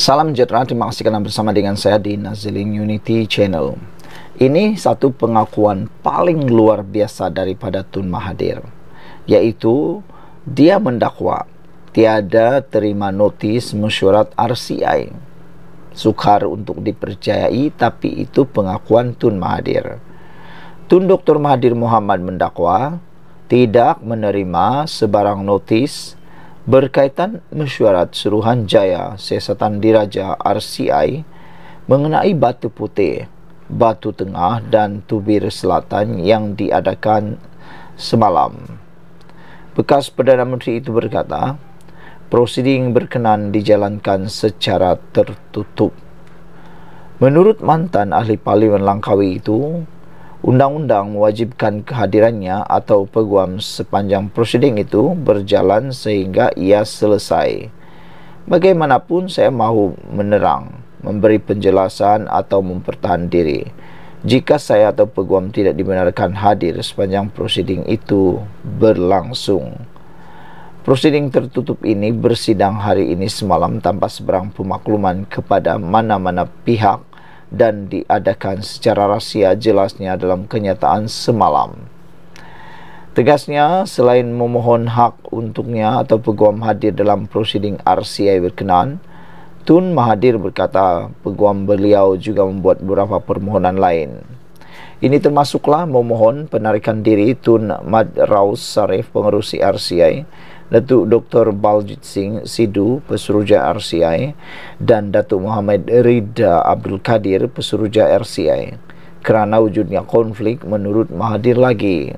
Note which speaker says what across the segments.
Speaker 1: Salam sejahtera, terima kasih kerana bersama dengan saya di Nazilin Unity Channel. Ini satu pengakuan paling luar biasa daripada Tun Mahathir, yaitu dia mendakwa tiada terima notis mesyuarat RCI. Sukar untuk dipercayai, tapi itu pengakuan Tun Mahathir. Tun Dr. Mahathir Muhammad mendakwa tidak menerima sebarang notis berkaitan mesyuarat Jaya Siasatan Diraja RCI mengenai batu putih, batu tengah dan tubir selatan yang diadakan semalam. Bekas Perdana Menteri itu berkata, prosiding berkenan dijalankan secara tertutup. Menurut mantan ahli parlimen Langkawi itu, undang-undang mewajibkan kehadirannya atau peguam sepanjang prosiding itu berjalan sehingga ia selesai. Bagaimanapun saya mahu menerang, memberi penjelasan atau mempertahan diri. Jika saya atau peguam tidak dibenarkan hadir sepanjang prosiding itu berlangsung. Prosiding tertutup ini bersidang hari ini semalam tanpa seberang pemakluman kepada mana-mana pihak dan diadakan secara rahsia jelasnya dalam kenyataan semalam. Tegasnya, selain memohon hak untuknya atau peguam hadir dalam prosiding RCI berkenaan, Tun Mahathir berkata peguam beliau juga membuat beberapa permohonan lain. Ini termasuklah memohon penarikan diri Tun Madraus Sarif pengerusi RCI Datuk Dr. Baljit Singh Sidhu Pesuruja RCI dan Datuk Muhammad Rida Abdul Kadir Pesuruja RCI kerana wujudnya konflik menurut Mahathir lagi.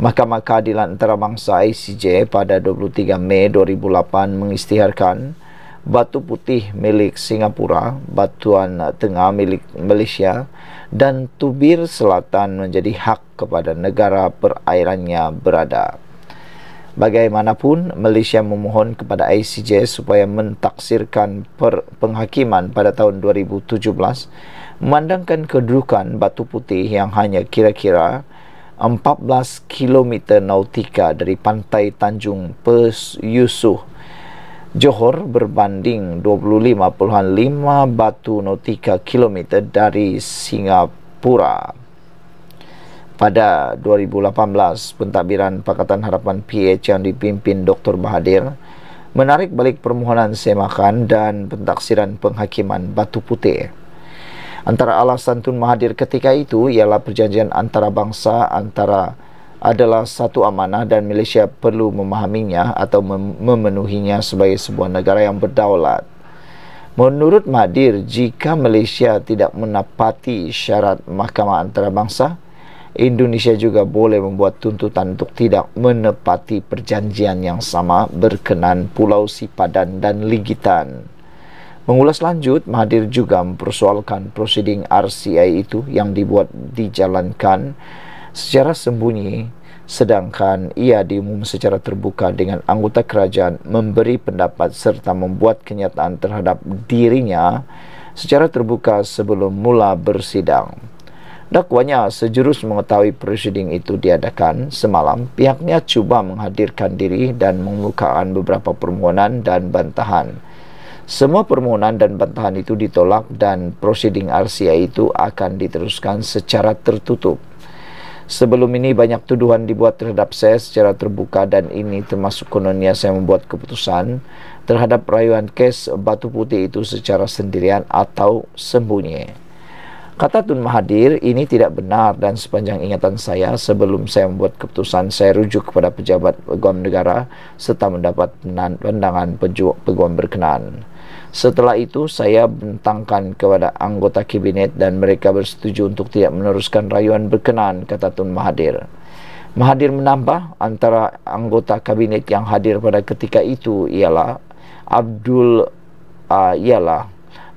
Speaker 1: Mahkamah Keadilan Antarabangsa ICJ pada 23 Mei 2008 mengistiharkan batu putih milik Singapura, batuan tengah milik Malaysia dan tubir selatan menjadi hak kepada negara perairannya berada. Bagaimanapun, Malaysia memohon kepada ICJ supaya mentaksirkan per penghakiman pada tahun 2017 memandangkan kedudukan Batu Putih yang hanya kira-kira 14 km nautika dari pantai Tanjung Pesyusuh Johor berbanding 25.5 batu nautika kilometer dari Singapura pada 2018 pentadbiran Pakatan Harapan PH yang dipimpin Dr. Mahathir menarik balik permohonan semakan dan pentaksiran penghakiman Batu Putih. Antara alasan Tun Mahathir ketika itu ialah perjanjian antara bangsa antara adalah satu amanah dan Malaysia perlu memahaminya atau mem- memenuhinya sebagai sebuah negara yang berdaulat. Menurut Mahathir, jika Malaysia tidak menapati syarat Mahkamah Antarabangsa, bangsa Indonesia juga boleh membuat tuntutan untuk tidak menepati perjanjian yang sama berkenan Pulau Sipadan dan Ligitan. Mengulas lanjut, Mahathir juga mempersoalkan proseding RCI itu yang dibuat dijalankan secara sembunyi sedangkan ia diumum secara terbuka dengan anggota kerajaan memberi pendapat serta membuat kenyataan terhadap dirinya secara terbuka sebelum mula bersidang. Dakwanya sejurus mengetahui prosiding itu diadakan semalam, pihaknya cuba menghadirkan diri dan mengemukakan beberapa permohonan dan bantahan. Semua permohonan dan bantahan itu ditolak dan prosiding RCI itu akan diteruskan secara tertutup. Sebelum ini banyak tuduhan dibuat terhadap saya secara terbuka dan ini termasuk kononnya saya membuat keputusan terhadap rayuan kes batu putih itu secara sendirian atau sembunyi. Kata Tun Mahathir, ini tidak benar dan sepanjang ingatan saya sebelum saya membuat keputusan saya rujuk kepada pejabat peguam negara serta mendapat pandangan peguam berkenaan. Setelah itu saya bentangkan kepada anggota kabinet dan mereka bersetuju untuk tidak meneruskan rayuan berkenaan. kata Tun Mahathir. Mahathir menambah antara anggota kabinet yang hadir pada ketika itu ialah Abdul uh, ialah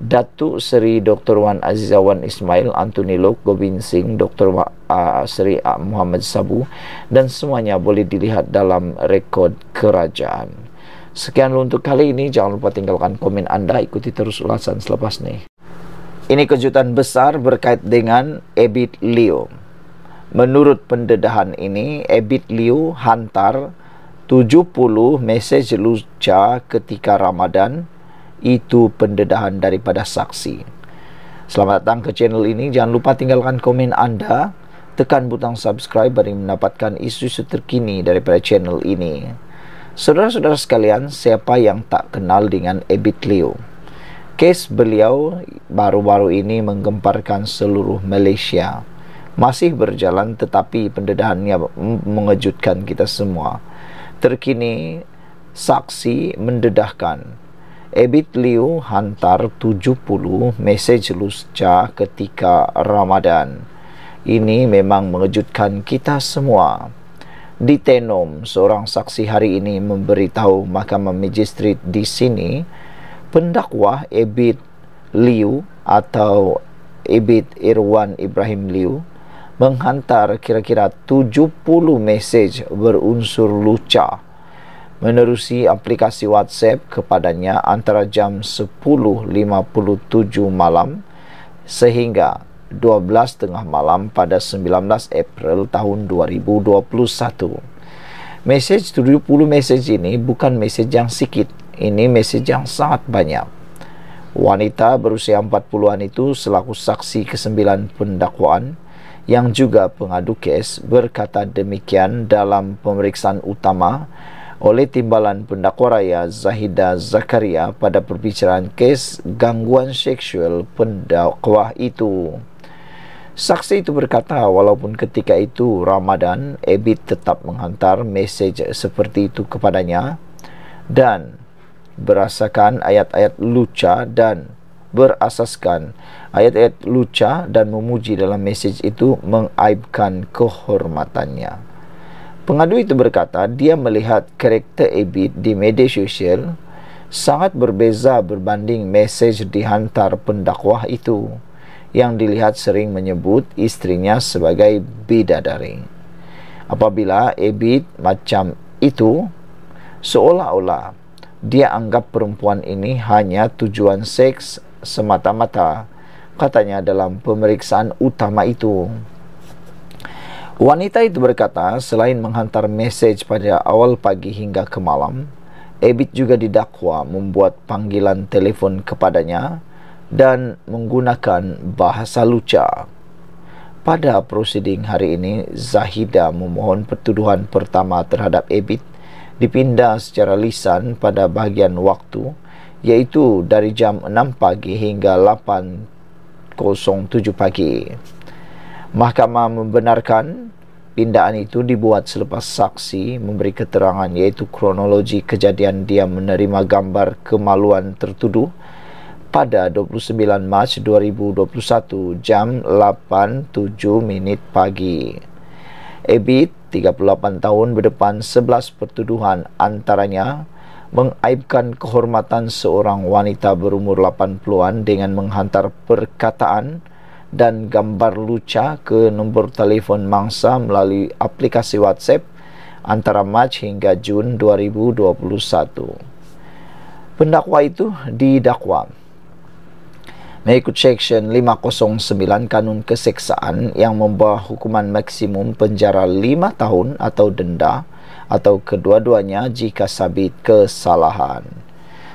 Speaker 1: Datuk Seri Dr. Wan Azizawan Ismail Anthony Lok Gobin Singh Dr. Wa, uh, Seri uh, Muhammad Sabu dan semuanya boleh dilihat dalam rekod kerajaan Sekian untuk kali ini jangan lupa tinggalkan komen anda ikuti terus ulasan selepas ini Ini kejutan besar berkait dengan Ebit Leo Menurut pendedahan ini Ebit Leo hantar 70 mesej luca ketika Ramadan itu pendedahan daripada saksi. Selamat datang ke channel ini. Jangan lupa tinggalkan komen anda. Tekan butang subscribe bagi mendapatkan isu-isu terkini daripada channel ini. Saudara-saudara sekalian, siapa yang tak kenal dengan Ebit Leo? Kes beliau baru-baru ini menggemparkan seluruh Malaysia. Masih berjalan tetapi pendedahannya mengejutkan kita semua. Terkini, saksi mendedahkan Ebit Liu hantar 70 mesej lusca ketika Ramadan. Ini memang mengejutkan kita semua. Di Tenom, seorang saksi hari ini memberitahu Mahkamah Magistrat di sini, pendakwa Ebit Liu atau Ebit Irwan Ibrahim Liu menghantar kira-kira 70 mesej berunsur lucah menerusi aplikasi WhatsApp kepadanya antara jam 10.57 malam sehingga 12.30 malam pada 19 April tahun 2021. Mesej 70 mesej ini bukan mesej yang sikit, ini mesej yang sangat banyak. Wanita berusia 40-an itu selaku saksi kesembilan pendakwaan yang juga pengadu kes berkata demikian dalam pemeriksaan utama oleh timbalan pendakwa raya Zahida Zakaria pada perbicaraan kes gangguan seksual pendakwa itu. Saksi itu berkata walaupun ketika itu Ramadan, Ebit tetap menghantar mesej seperti itu kepadanya dan berasaskan ayat-ayat luca dan berasaskan ayat-ayat luca dan memuji dalam mesej itu mengaibkan kehormatannya. Pengadu itu berkata dia melihat karakter Ebit di media sosial sangat berbeza berbanding mesej dihantar pendakwah itu yang dilihat sering menyebut istrinya sebagai bidadari. Apabila Ebit macam itu, seolah-olah dia anggap perempuan ini hanya tujuan seks semata-mata, katanya dalam pemeriksaan utama itu. Wanita itu berkata, selain menghantar mesej pada awal pagi hingga ke malam, Ebit juga didakwa membuat panggilan telefon kepadanya dan menggunakan bahasa lucah. Pada prosiding hari ini, Zahida memohon pertuduhan pertama terhadap Ebit dipindah secara lisan pada bahagian waktu iaitu dari jam 6 pagi hingga 8.07 pagi. Mahkamah membenarkan pindaan itu dibuat selepas saksi memberi keterangan iaitu kronologi kejadian dia menerima gambar kemaluan tertuduh pada 29 Mac 2021 jam 8.07 minit pagi. Ebit, 38 tahun berdepan 11 pertuduhan antaranya mengaibkan kehormatan seorang wanita berumur 80-an dengan menghantar perkataan dan gambar luca ke nombor telefon mangsa melalui aplikasi WhatsApp antara Mac hingga Jun 2021. Pendakwa itu didakwa mengikut Seksyen 509 Kanun Keseksaan yang membawa hukuman maksimum penjara 5 tahun atau denda atau kedua-duanya jika sabit kesalahan.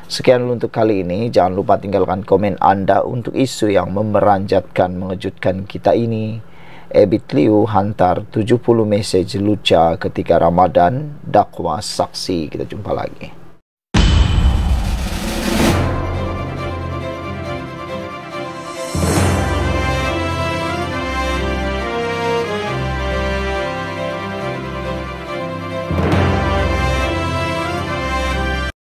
Speaker 1: Sekian dulu untuk kali ini. Jangan lupa tinggalkan komen anda untuk isu yang memeranjatkan, mengejutkan kita ini. Ebit Liu hantar 70 message lucah ketika Ramadan dakwah saksi. Kita jumpa lagi.